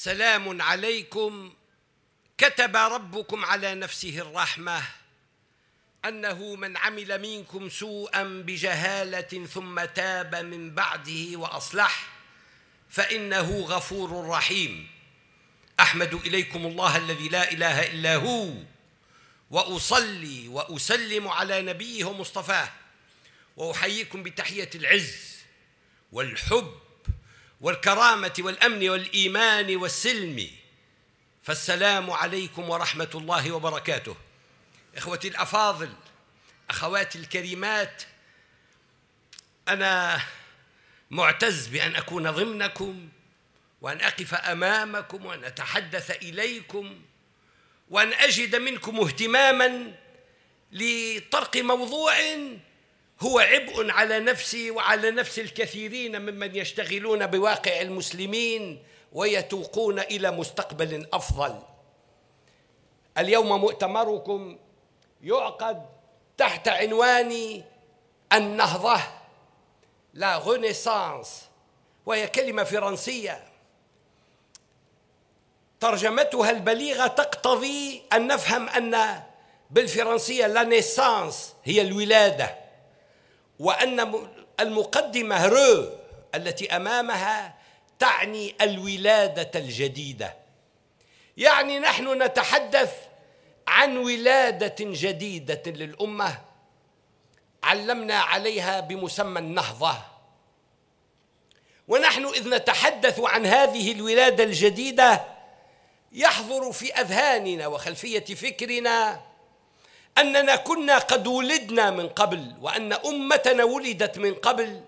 سلام عليكم كتب ربكم على نفسه الرحمه انه من عمل منكم سوءا بجهاله ثم تاب من بعده واصلح فانه غفور رحيم احمد اليكم الله الذي لا اله الا هو واصلي واسلم على نبيه ومصطفاه واحييكم بتحيه العز والحب والكرامة والأمن والإيمان والسلم فالسلام عليكم ورحمة الله وبركاته إخوتي الأفاضل أخواتي الكريمات أنا معتز بأن أكون ضمنكم وأن أقف أمامكم وأن أتحدث إليكم وأن أجد منكم اهتماما لطرق موضوع هو عبء على نفسي وعلى نفس الكثيرين ممن يشتغلون بواقع المسلمين ويتوقون الى مستقبل افضل اليوم مؤتمركم يعقد تحت عنوان النهضه لا غونيسانس وهي كلمه فرنسيه ترجمتها البليغه تقتضي ان نفهم ان بالفرنسيه لا نيسانس هي الولاده وأن المقدمة رو التي أمامها تعني الولادة الجديدة يعني نحن نتحدث عن ولادة جديدة للأمة علمنا عليها بمسمى النهضة ونحن إذ نتحدث عن هذه الولادة الجديدة يحضر في أذهاننا وخلفية فكرنا أننا كنا قد ولدنا من قبل وأن أمتنا ولدت من قبل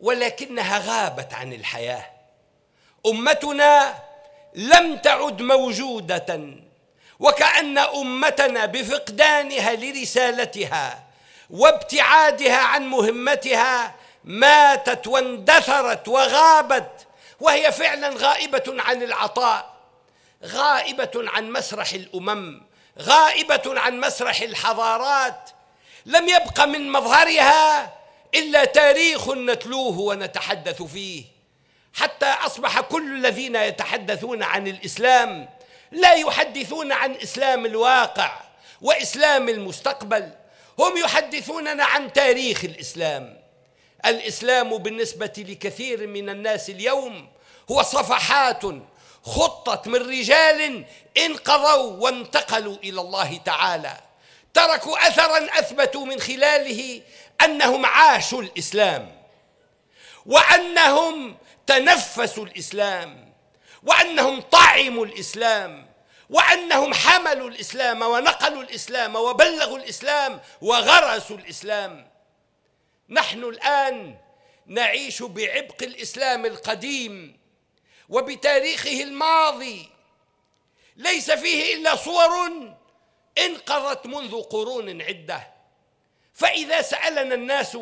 ولكنها غابت عن الحياة أمتنا لم تعد موجودة وكأن أمتنا بفقدانها لرسالتها وابتعادها عن مهمتها ماتت واندثرت وغابت وهي فعلا غائبة عن العطاء غائبة عن مسرح الأمم غائبة عن مسرح الحضارات لم يبق من مظهرها إلا تاريخ نتلوه ونتحدث فيه حتى أصبح كل الذين يتحدثون عن الإسلام لا يحدثون عن إسلام الواقع وإسلام المستقبل هم يحدثوننا عن تاريخ الإسلام الإسلام بالنسبة لكثير من الناس اليوم هو صفحات خطت من رجال انقضوا وانتقلوا الى الله تعالى تركوا اثرا اثبتوا من خلاله انهم عاشوا الاسلام وانهم تنفسوا الاسلام وانهم طعموا الاسلام وانهم حملوا الاسلام ونقلوا الاسلام وبلغوا الاسلام وغرسوا الاسلام نحن الان نعيش بعبق الاسلام القديم وبتاريخه الماضي ليس فيه الا صور انقضت منذ قرون عده فاذا سالنا الناس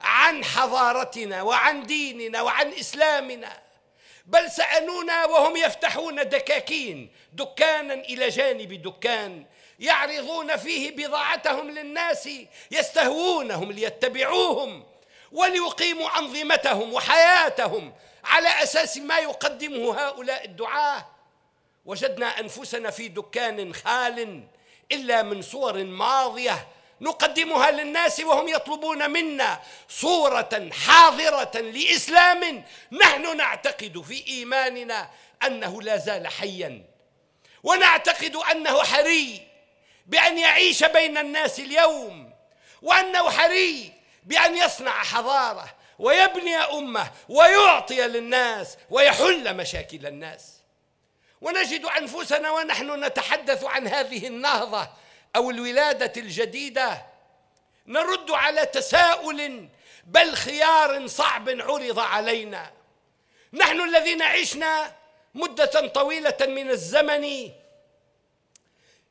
عن حضارتنا وعن ديننا وعن اسلامنا بل سالونا وهم يفتحون دكاكين دكانا الى جانب دكان يعرضون فيه بضاعتهم للناس يستهوونهم ليتبعوهم وليقيموا انظمتهم وحياتهم على أساس ما يقدمه هؤلاء الدعاة وجدنا أنفسنا في دكان خال إلا من صور ماضية نقدمها للناس وهم يطلبون منا صورة حاضرة لإسلام نحن نعتقد في إيماننا أنه لا زال حيا ونعتقد أنه حري بأن يعيش بين الناس اليوم وأنه حري بأن يصنع حضارة ويبني أمة ويعطي للناس ويحل مشاكل الناس ونجد أنفسنا ونحن نتحدث عن هذه النهضة أو الولادة الجديدة نرد على تساؤل بل خيار صعب عرض علينا نحن الذين عشنا مدة طويلة من الزمن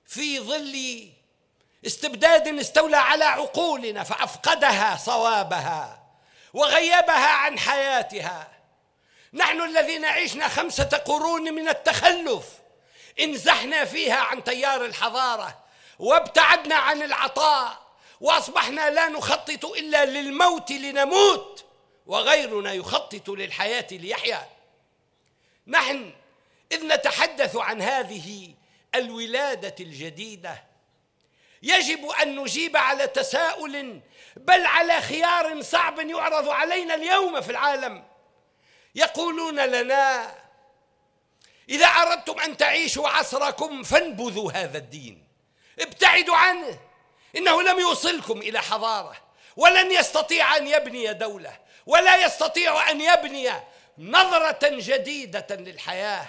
في ظل استبداد استولى على عقولنا فأفقدها صوابها وغيبها عن حياتها نحن الذين عشنا خمسة قرون من التخلف انزحنا فيها عن تيار الحضارة وابتعدنا عن العطاء وأصبحنا لا نخطط إلا للموت لنموت وغيرنا يخطط للحياة ليحيا نحن إذ نتحدث عن هذه الولادة الجديدة يجب ان نجيب على تساؤل بل على خيار صعب يعرض علينا اليوم في العالم يقولون لنا اذا اردتم ان تعيشوا عصركم فانبذوا هذا الدين ابتعدوا عنه انه لم يوصلكم الى حضاره ولن يستطيع ان يبني دوله ولا يستطيع ان يبني نظره جديده للحياه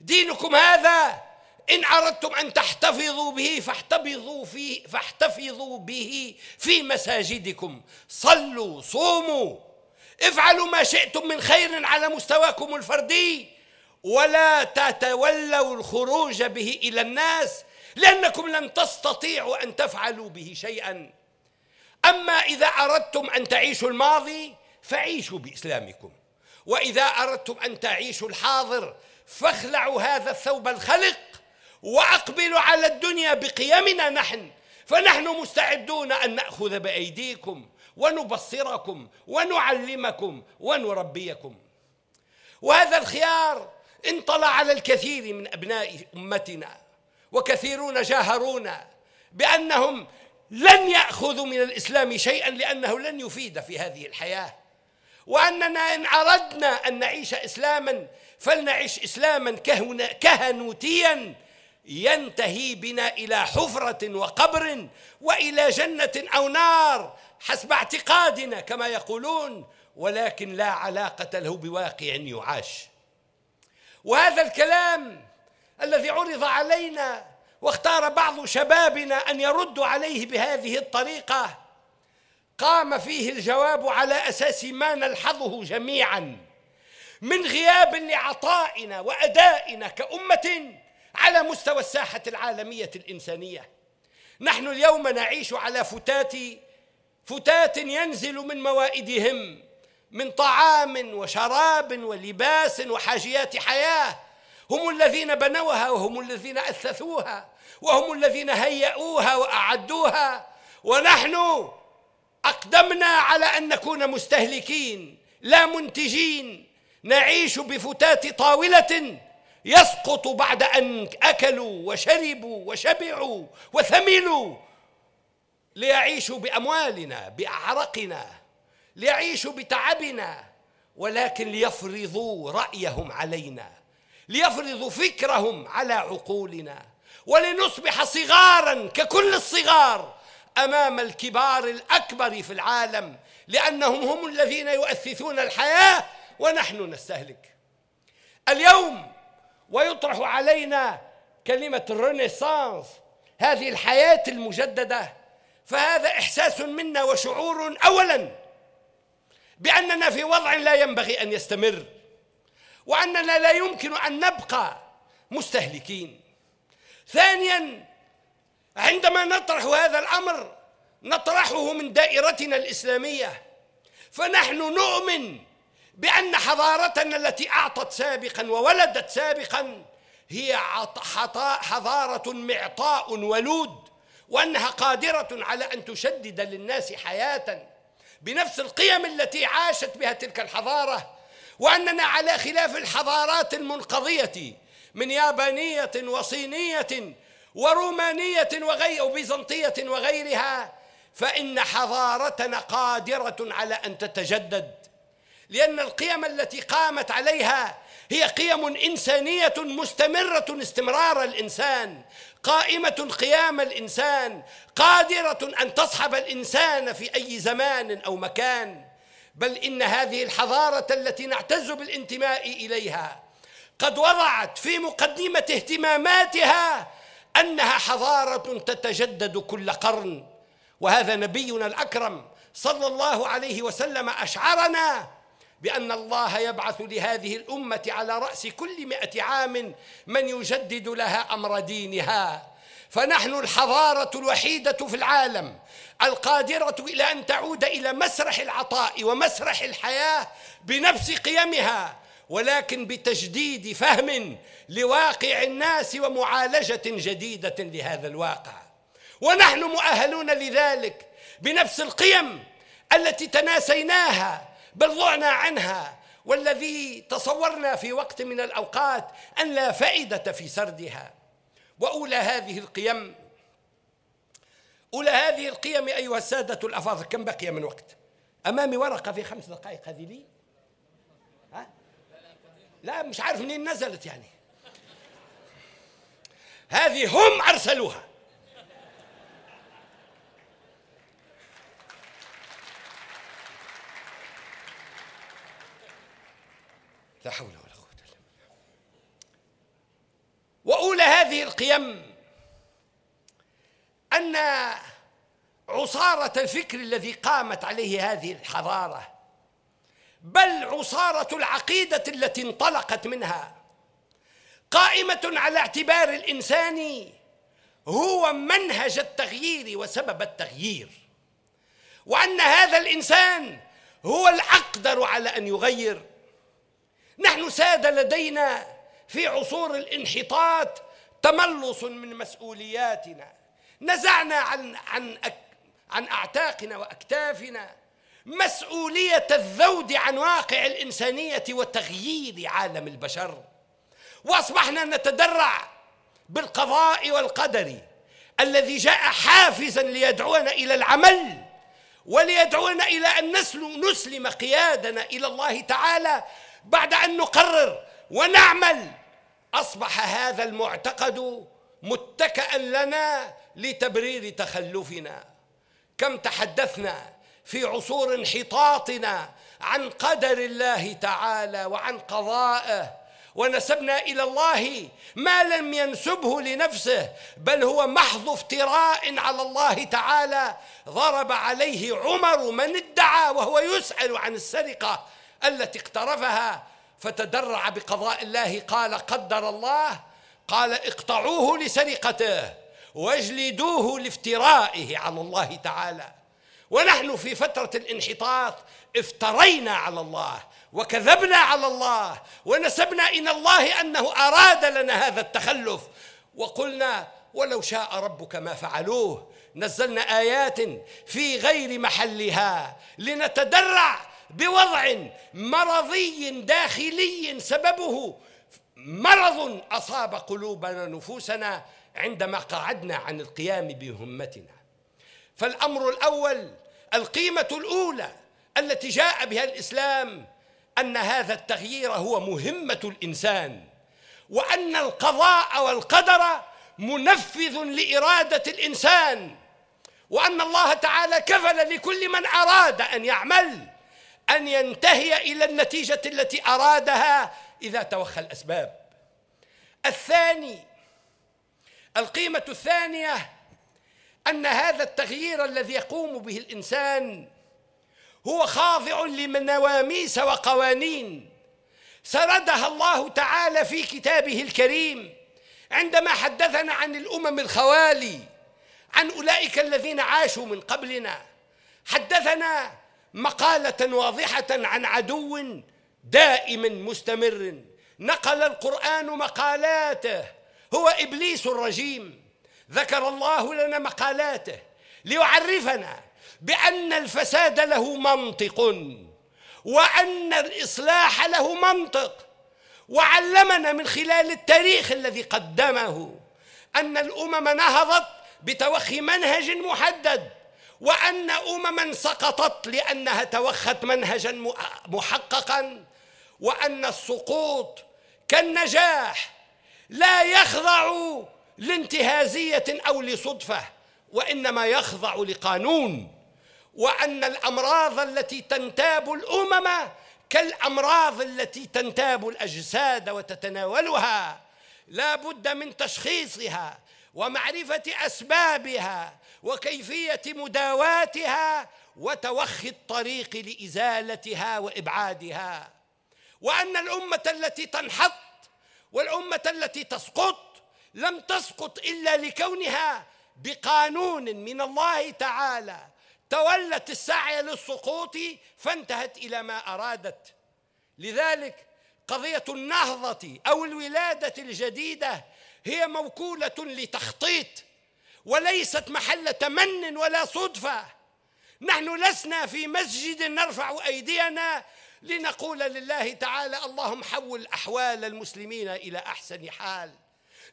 دينكم هذا إن أردتم أن تحتفظوا به فاحتفظوا فيه فاحتفظوا به في مساجدكم صلوا صوموا افعلوا ما شئتم من خير على مستواكم الفردي ولا تتولوا الخروج به إلى الناس لأنكم لن تستطيعوا أن تفعلوا به شيئا أما إذا أردتم أن تعيشوا الماضي فعيشوا بإسلامكم وإذا أردتم أن تعيشوا الحاضر فاخلعوا هذا الثوب الخلق واقبلوا على الدنيا بقيمنا نحن فنحن مستعدون ان ناخذ بايديكم ونبصركم ونعلمكم ونربيكم وهذا الخيار انطلى على الكثير من ابناء امتنا وكثيرون جاهرونا بانهم لن ياخذوا من الاسلام شيئا لانه لن يفيد في هذه الحياه واننا ان اردنا ان نعيش اسلاما فلنعيش اسلاما كهنوتيا ينتهي بنا الى حفره وقبر والى جنه او نار حسب اعتقادنا كما يقولون ولكن لا علاقه له بواقع يعاش وهذا الكلام الذي عرض علينا واختار بعض شبابنا ان يردوا عليه بهذه الطريقه قام فيه الجواب على اساس ما نلحظه جميعا من غياب لعطائنا وادائنا كامه على مستوى الساحة العالمية الإنسانية نحن اليوم نعيش على فتات فتات ينزل من موائدهم من طعام وشراب ولباس وحاجيات حياة هم الذين بنوها وهم الذين أسسوها وهم الذين هيئوها وأعدوها ونحن أقدمنا على أن نكون مستهلكين لا منتجين نعيش بفتات طاولة يسقط بعد أن أكلوا وشربوا وشبعوا وثملوا ليعيشوا بأموالنا بأعرقنا ليعيشوا بتعبنا ولكن ليفرضوا رأيهم علينا ليفرضوا فكرهم على عقولنا ولنصبح صغارا ككل الصغار أمام الكبار الأكبر في العالم لأنهم هم الذين يؤثثون الحياة ونحن نستهلك اليوم ويطرح علينا كلمة الرينيسانس هذه الحياة المجددة فهذا إحساس منا وشعور أولا بأننا في وضع لا ينبغي أن يستمر وأننا لا يمكن أن نبقى مستهلكين ثانيا عندما نطرح هذا الأمر نطرحه من دائرتنا الإسلامية فنحن نؤمن بأن حضارتنا التي أعطت سابقا وولدت سابقا هي حضارة معطاء ولود وأنها قادرة على أن تشدد للناس حياة بنفس القيم التي عاشت بها تلك الحضارة وأننا على خلاف الحضارات المنقضية من يابانية وصينية ورومانية وغير وبيزنطية وغيرها فإن حضارتنا قادرة على أن تتجدد لأن القيم التي قامت عليها هي قيم إنسانية مستمرة استمرار الإنسان قائمة قيام الإنسان قادرة أن تصحب الإنسان في أي زمان أو مكان بل إن هذه الحضارة التي نعتز بالانتماء إليها قد وضعت في مقدمة اهتماماتها أنها حضارة تتجدد كل قرن وهذا نبينا الأكرم صلى الله عليه وسلم أشعرنا بأن الله يبعث لهذه الأمة على رأس كل مئة عام من يجدد لها أمر دينها فنحن الحضارة الوحيدة في العالم القادرة إلى أن تعود إلى مسرح العطاء ومسرح الحياة بنفس قيمها ولكن بتجديد فهم لواقع الناس ومعالجة جديدة لهذا الواقع ونحن مؤهلون لذلك بنفس القيم التي تناسيناها بل ضعنا عنها والذي تصورنا في وقت من الاوقات ان لا فائده في سردها واولى هذه القيم اولى هذه القيم ايها الساده الافاضل كم بقي من وقت امامي ورقه في خمس دقائق هذه لي ها؟ لا مش عارف منين نزلت يعني هذه هم ارسلوها لا حول ولا قوة إلا بالله وأولى هذه القيم أن عصارة الفكر الذي قامت عليه هذه الحضارة بل عصارة العقيدة التي انطلقت منها قائمة على اعتبار الإنسان هو منهج التغيير وسبب التغيير وأن هذا الإنسان هو الأقدر على أن يغير نحن ساده لدينا في عصور الانحطاط تملص من مسؤولياتنا نزعنا عن عن عن اعتاقنا واكتافنا مسؤوليه الذود عن واقع الانسانيه وتغيير عالم البشر واصبحنا نتدرع بالقضاء والقدر الذي جاء حافزا ليدعونا الى العمل وليدعونا الى ان نسلم قيادنا الى الله تعالى بعد أن نقرر ونعمل أصبح هذا المعتقد متكأ لنا لتبرير تخلفنا كم تحدثنا في عصور انحطاطنا عن قدر الله تعالى وعن قضائه ونسبنا الى الله ما لم ينسبه لنفسه بل هو محض افتراء على الله تعالى ضرب عليه عمر من ادعى وهو يسال عن السرقه التي اقترفها فتدرع بقضاء الله قال قدر الله قال اقطعوه لسرقته واجلدوه لافترائه على الله تعالى ونحن في فترة الانحطاط افترينا على الله وكذبنا على الله ونسبنا إلى الله أنه أراد لنا هذا التخلف وقلنا ولو شاء ربك ما فعلوه نزلنا آيات في غير محلها لنتدرع بوضع مرضي داخلي سببه مرض أصاب قلوبنا نفوسنا عندما قعدنا عن القيام بهمتنا فالأمر الأول القيمة الأولى التي جاء بها الإسلام أن هذا التغيير هو مهمة الإنسان وأن القضاء والقدر منفذ لإرادة الإنسان وأن الله تعالى كفل لكل من أراد أن يعمل أن ينتهي إلى النتيجة التي أرادها إذا توخى الأسباب الثاني القيمة الثانية أن هذا التغيير الذي يقوم به الإنسان هو خاضع لنواميس وقوانين سردها الله تعالى في كتابه الكريم عندما حدثنا عن الأمم الخوالي عن أولئك الذين عاشوا من قبلنا حدثنا مقالة واضحة عن عدو دائم مستمر نقل القرآن مقالاته هو إبليس الرجيم ذكر الله لنا مقالاته ليعرفنا بأن الفساد له منطق وأن الإصلاح له منطق وعلمنا من خلال التاريخ الذي قدمه أن الأمم نهضت بتوخي منهج محدد وأن أمما سقطت لأنها توخت منهجا محققا وأن السقوط كالنجاح لا يخضع لانتهازية أو لصدفة وإنما يخضع لقانون وأن الأمراض التي تنتاب الأمم كالأمراض التي تنتاب الأجساد وتتناولها لا بد من تشخيصها ومعرفة أسبابها وكيفيه مداواتها وتوخي الطريق لازالتها وابعادها وان الامه التي تنحط والامه التي تسقط لم تسقط الا لكونها بقانون من الله تعالى تولت السعي للسقوط فانتهت الى ما ارادت لذلك قضيه النهضه او الولاده الجديده هي موكوله لتخطيط وليست محل تمن ولا صدفة نحن لسنا في مسجد نرفع أيدينا لنقول لله تعالى اللهم حول أحوال المسلمين إلى أحسن حال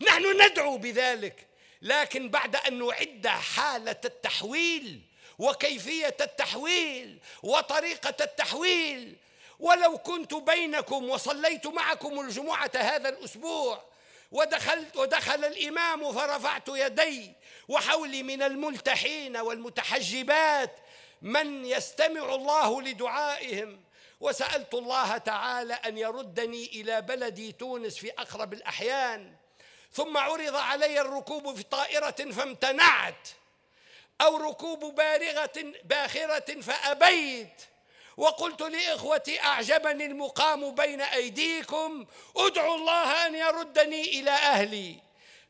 نحن ندعو بذلك لكن بعد أن نعد حالة التحويل وكيفية التحويل وطريقة التحويل ولو كنت بينكم وصليت معكم الجمعة هذا الأسبوع ودخلت ودخل الإمام فرفعت يدي وحولي من الملتحين والمتحجبات من يستمع الله لدعائهم وسألت الله تعالى أن يردني إلى بلدي تونس في أقرب الأحيان ثم عرض علي الركوب في طائرة فامتنعت أو ركوب بارغة باخرة فأبيت وقلت لإخوتي أعجبني المقام بين أيديكم أدعو الله أن يردني إلى أهلي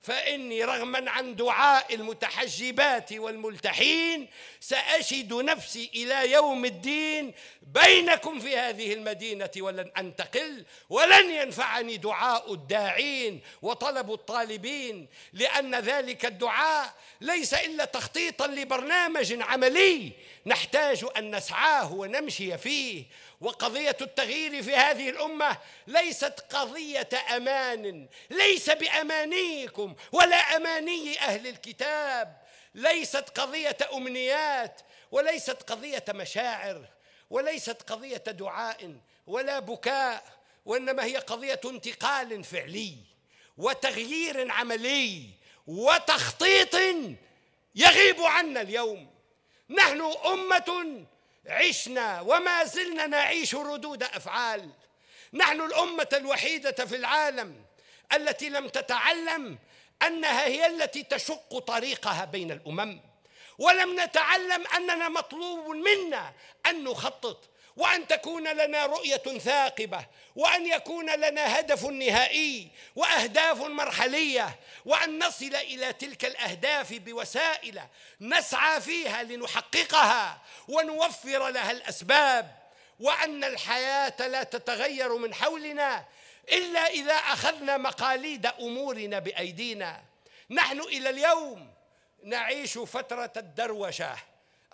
فاني رغما عن دعاء المتحجبات والملتحين ساشد نفسي الى يوم الدين بينكم في هذه المدينه ولن انتقل ولن ينفعني دعاء الداعين وطلب الطالبين لان ذلك الدعاء ليس الا تخطيطا لبرنامج عملي نحتاج ان نسعاه ونمشي فيه وقضيه التغيير في هذه الامه ليست قضيه امان ليس بامانيكم ولا اماني اهل الكتاب ليست قضيه امنيات وليست قضيه مشاعر وليست قضيه دعاء ولا بكاء وانما هي قضيه انتقال فعلي وتغيير عملي وتخطيط يغيب عنا اليوم نحن امه عشنا وما زلنا نعيش ردود افعال نحن الامه الوحيده في العالم التي لم تتعلم انها هي التي تشق طريقها بين الامم ولم نتعلم اننا مطلوب منا ان نخطط وان تكون لنا رؤيه ثاقبه وان يكون لنا هدف نهائي واهداف مرحليه وان نصل الى تلك الاهداف بوسائل نسعى فيها لنحققها ونوفر لها الاسباب وان الحياه لا تتغير من حولنا الا اذا اخذنا مقاليد امورنا بايدينا نحن الى اليوم نعيش فتره الدروشه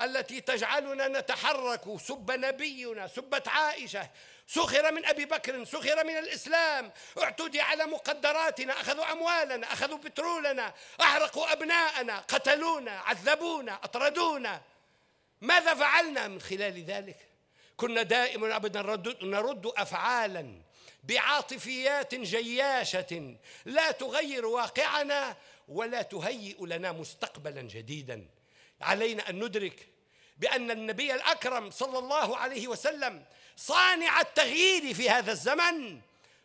التي تجعلنا نتحرك سب نبينا سبة عائشة سخر من أبي بكر سخر من الإسلام اعتدي على مقدراتنا أخذوا أموالنا أخذوا بترولنا أحرقوا أبناءنا قتلونا عذبونا أطردونا ماذا فعلنا من خلال ذلك كنا دائما أبدا نرد, نرد أفعالا بعاطفيات جياشة لا تغير واقعنا ولا تهيئ لنا مستقبلا جديدا علينا أن ندرك بأن النبي الأكرم صلى الله عليه وسلم صانع التغيير في هذا الزمن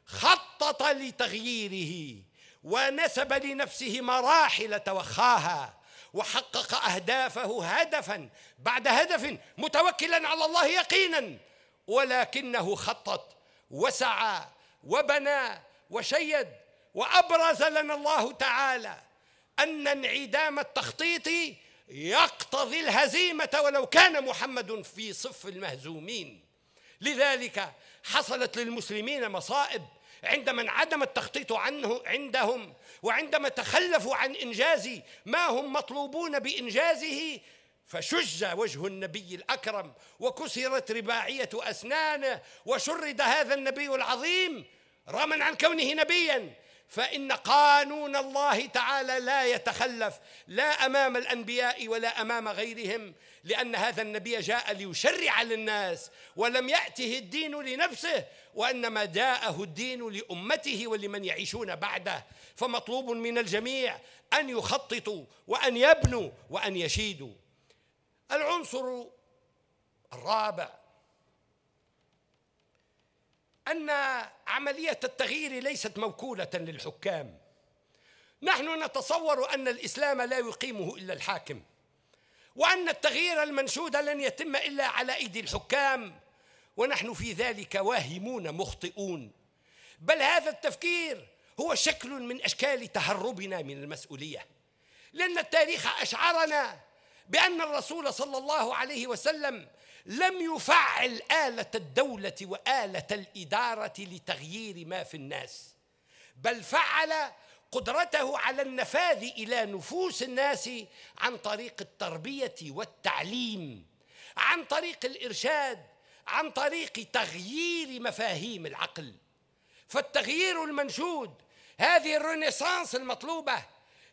خطط لتغييره ونسب لنفسه مراحل توخاها وحقق أهدافه هدفا بعد هدف متوكلا على الله يقينا ولكنه خطط وسعى وبنى وشيد وأبرز لنا الله تعالى أن انعدام التخطيط يقتضي الهزيمة ولو كان محمد في صف المهزومين لذلك حصلت للمسلمين مصائب عندما انعدم التخطيط عنه عندهم وعندما تخلفوا عن إنجاز ما هم مطلوبون بإنجازه فشج وجه النبي الأكرم وكسرت رباعية أسنانه وشرد هذا النبي العظيم رغما عن كونه نبيا فإن قانون الله تعالى لا يتخلف لا أمام الأنبياء ولا أمام غيرهم لأن هذا النبي جاء ليشرع للناس ولم يأته الدين لنفسه وإنما جاءه الدين لأمته ولمن يعيشون بعده فمطلوب من الجميع أن يخططوا وأن يبنوا وأن يشيدوا العنصر الرابع أن عملية التغيير ليست موكولة للحكام نحن نتصور أن الإسلام لا يقيمه إلا الحاكم وأن التغيير المنشود لن يتم إلا على أيدي الحكام ونحن في ذلك واهمون مخطئون بل هذا التفكير هو شكل من أشكال تهربنا من المسؤولية لأن التاريخ أشعرنا بأن الرسول صلى الله عليه وسلم لم يفعل آلة الدولة وآلة الإدارة لتغيير ما في الناس بل فعل قدرته على النفاذ إلى نفوس الناس عن طريق التربية والتعليم عن طريق الإرشاد عن طريق تغيير مفاهيم العقل فالتغيير المنشود هذه الرينيسانس المطلوبة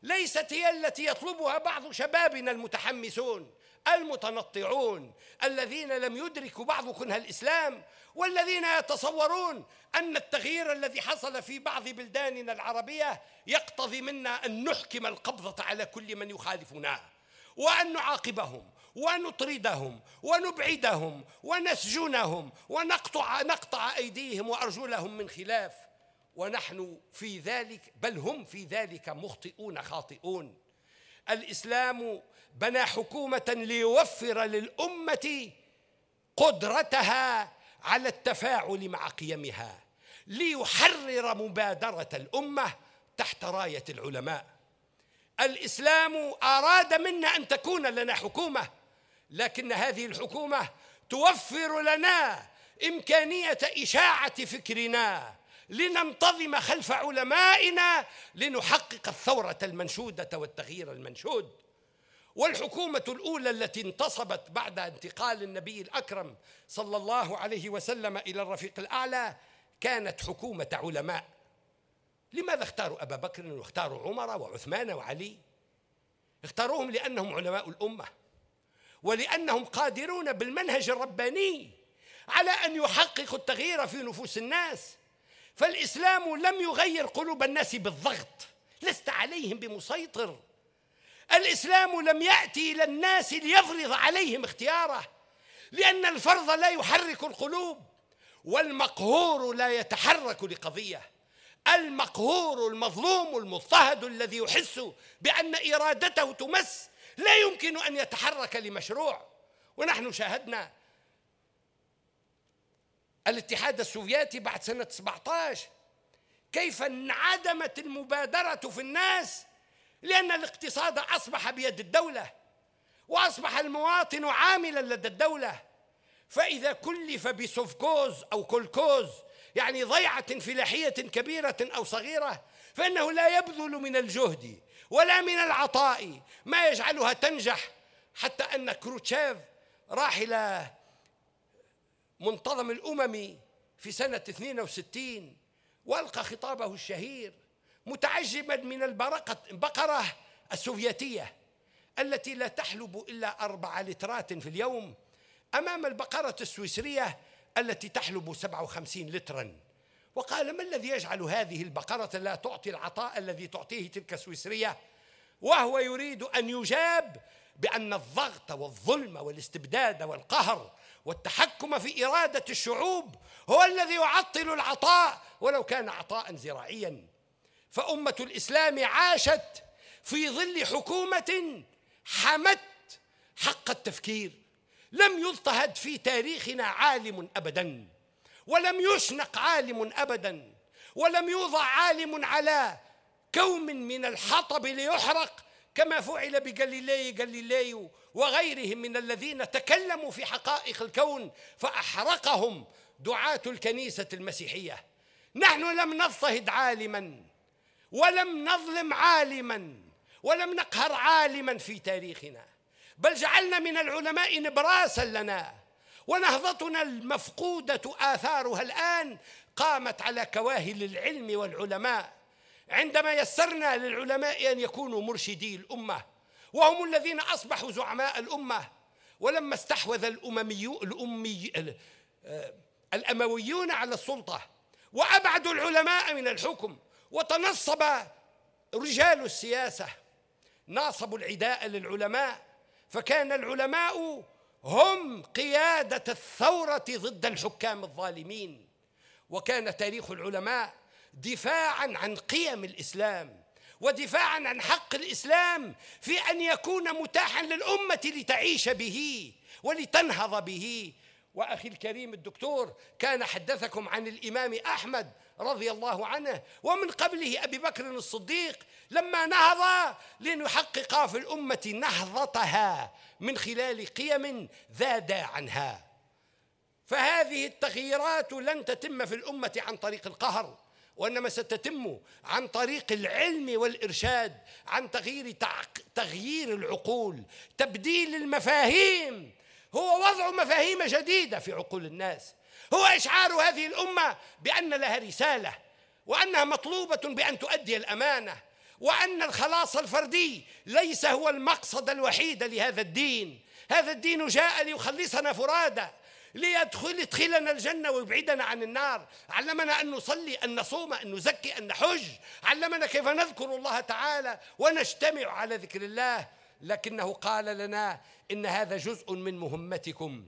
ليست هي التي يطلبها بعض شبابنا المتحمسون المتنطعون الذين لم يدركوا بعض كنه الإسلام والذين يتصورون أن التغيير الذي حصل في بعض بلداننا العربية يقتضي منا أن نحكم القبضة على كل من يخالفنا وأن نعاقبهم ونطردهم ونبعدهم ونسجنهم ونقطع نقطع أيديهم وأرجلهم من خلاف ونحن في ذلك بل هم في ذلك مخطئون خاطئون الإسلام بنى حكومة ليوفر للأمة قدرتها على التفاعل مع قيمها ليحرر مبادرة الأمة تحت راية العلماء الإسلام أراد منا أن تكون لنا حكومة لكن هذه الحكومة توفر لنا إمكانية إشاعة فكرنا لننتظم خلف علمائنا لنحقق الثورة المنشودة والتغيير المنشود والحكومة الأولى التي انتصبت بعد انتقال النبي الأكرم صلى الله عليه وسلم إلى الرفيق الأعلى كانت حكومة علماء لماذا اختاروا أبا بكر واختاروا عمر وعثمان وعلي اختاروهم لأنهم علماء الأمة ولأنهم قادرون بالمنهج الرباني على أن يحققوا التغيير في نفوس الناس فالإسلام لم يغير قلوب الناس بالضغط لست عليهم بمسيطر الإسلام لم يأتي إلى الناس ليفرض عليهم اختياره لأن الفرض لا يحرك القلوب والمقهور لا يتحرك لقضية المقهور المظلوم المضطهد الذي يحس بأن إرادته تمس لا يمكن أن يتحرك لمشروع ونحن شاهدنا الاتحاد السوفيتي بعد سنة 17 كيف انعدمت المبادرة في الناس لأن الاقتصاد أصبح بيد الدولة وأصبح المواطن عاملا لدى الدولة فإذا كلف بسوفكوز أو كولكوز يعني ضيعة فلاحية كبيرة أو صغيرة فإنه لا يبذل من الجهد ولا من العطاء ما يجعلها تنجح حتى أن كروتشيف راح إلى منتظم الأمم في سنة 62 وألقى خطابه الشهير متعجبا من البرقة البقرة السوفيتية التي لا تحلب إلا أربع لترات في اليوم أمام البقرة السويسرية التي تحلب 57 لترا وقال ما الذي يجعل هذه البقرة لا تعطي العطاء الذي تعطيه تلك السويسرية وهو يريد أن يجاب بأن الضغط والظلم والاستبداد والقهر والتحكم في إرادة الشعوب هو الذي يعطل العطاء ولو كان عطاء زراعيا فأمة الإسلام عاشت في ظل حكومة حمت حق التفكير لم يضطهد في تاريخنا عالم أبدا ولم يشنق عالم أبدا ولم يوضع عالم على كوم من الحطب ليحرق كما فعل بجاليلي جاليلي وغيرهم من الذين تكلموا في حقائق الكون فأحرقهم دعاة الكنيسة المسيحية نحن لم نضطهد عالما ولم نظلم عالما ولم نقهر عالما في تاريخنا بل جعلنا من العلماء نبراسا لنا ونهضتنا المفقودة آثارها الآن قامت على كواهل العلم والعلماء عندما يسرنا للعلماء أن يكونوا مرشدي الأمة وهم الذين أصبحوا زعماء الأمة ولما استحوذ الأممي الأمي آه، الأمويون على السلطة وأبعدوا العلماء من الحكم وتنصب رجال السياسة ناصبوا العداء للعلماء فكان العلماء هم قيادة الثورة ضد الحكام الظالمين وكان تاريخ العلماء دفاعا عن قيم الإسلام ودفاعا عن حق الإسلام في أن يكون متاحا للأمة لتعيش به ولتنهض به وأخي الكريم الدكتور كان حدثكم عن الإمام أحمد رضي الله عنه ومن قبله أبي بكر الصديق لما نهض لنحقق في الأمة نهضتها من خلال قيم ذاد عنها فهذه التغييرات لن تتم في الأمة عن طريق القهر وإنما ستتم عن طريق العلم والإرشاد عن تغيير تغيير العقول تبديل المفاهيم هو وضع مفاهيم جديدة في عقول الناس هو إشعار هذه الأمة بأن لها رسالة وأنها مطلوبة بأن تؤدي الأمانة وأن الخلاص الفردي ليس هو المقصد الوحيد لهذا الدين هذا الدين جاء ليخلصنا فرادى ليدخل يدخلنا الجنة ويبعدنا عن النار علمنا أن نصلي أن نصوم أن نزكي أن نحج علمنا كيف نذكر الله تعالى ونجتمع على ذكر الله لكنه قال لنا إن هذا جزء من مهمتكم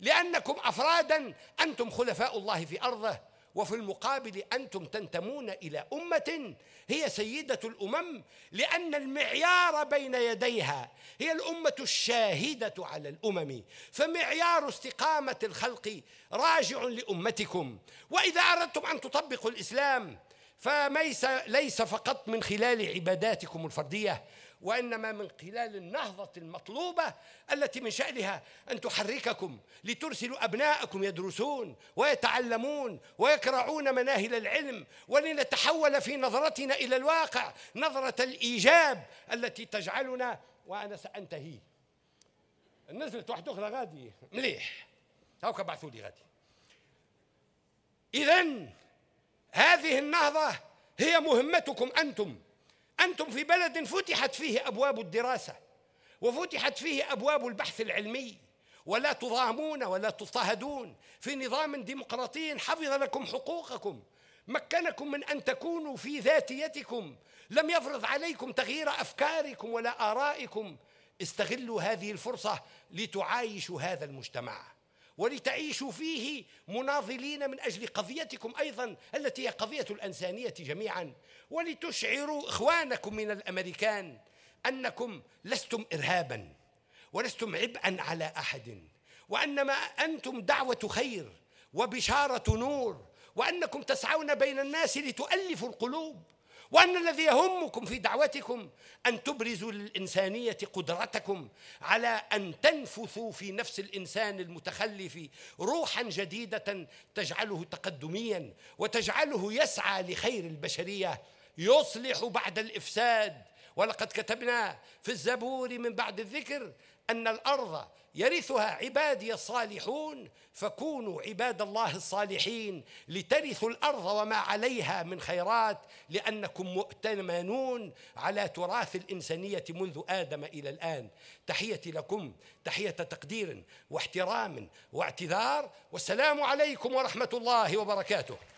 لأنكم أفرادا أنتم خلفاء الله في أرضه وفي المقابل أنتم تنتمون إلى أمة هي سيدة الأمم لأن المعيار بين يديها هي الأمة الشاهدة على الأمم فمعيار استقامة الخلق راجع لأمتكم وإذا أردتم أن تطبقوا الإسلام فليس ليس فقط من خلال عباداتكم الفرديه وإنما من خلال النهضة المطلوبة التي من شأنها أن تحرككم لترسلوا أبناءكم يدرسون ويتعلمون ويكرعون مناهل العلم ولنتحول في نظرتنا إلى الواقع نظرة الإيجاب التي تجعلنا وأنا سأنتهي نزلت واحدة أخرى غادي مليح هاوكا بعثوا لي غادي إذا هذه النهضة هي مهمتكم أنتم أنتم في بلد فتحت فيه أبواب الدراسة وفتحت فيه أبواب البحث العلمي ولا تضامون ولا تضطهدون في نظام ديمقراطي حفظ لكم حقوقكم مكنكم من أن تكونوا في ذاتيتكم لم يفرض عليكم تغيير أفكاركم ولا آرائكم استغلوا هذه الفرصة لتعايشوا هذا المجتمع ولتعيشوا فيه مناضلين من أجل قضيتكم أيضا التي هي قضية الأنسانية جميعا ولتشعروا إخوانكم من الأمريكان أنكم لستم إرهابا ولستم عبئا على أحد وأنما أنتم دعوة خير وبشارة نور وأنكم تسعون بين الناس لتؤلفوا القلوب وأن الذي يهمكم في دعوتكم أن تبرزوا للإنسانية قدرتكم على أن تنفثوا في نفس الإنسان المتخلف روحا جديدة تجعله تقدميا وتجعله يسعى لخير البشرية يصلح بعد الإفساد ولقد كتبنا في الزبور من بعد الذكر أن الأرض يرثها عبادي الصالحون فكونوا عباد الله الصالحين لترثوا الارض وما عليها من خيرات لانكم مؤتمنون على تراث الانسانيه منذ ادم الى الان تحيتي لكم تحيه تقدير واحترام واعتذار والسلام عليكم ورحمه الله وبركاته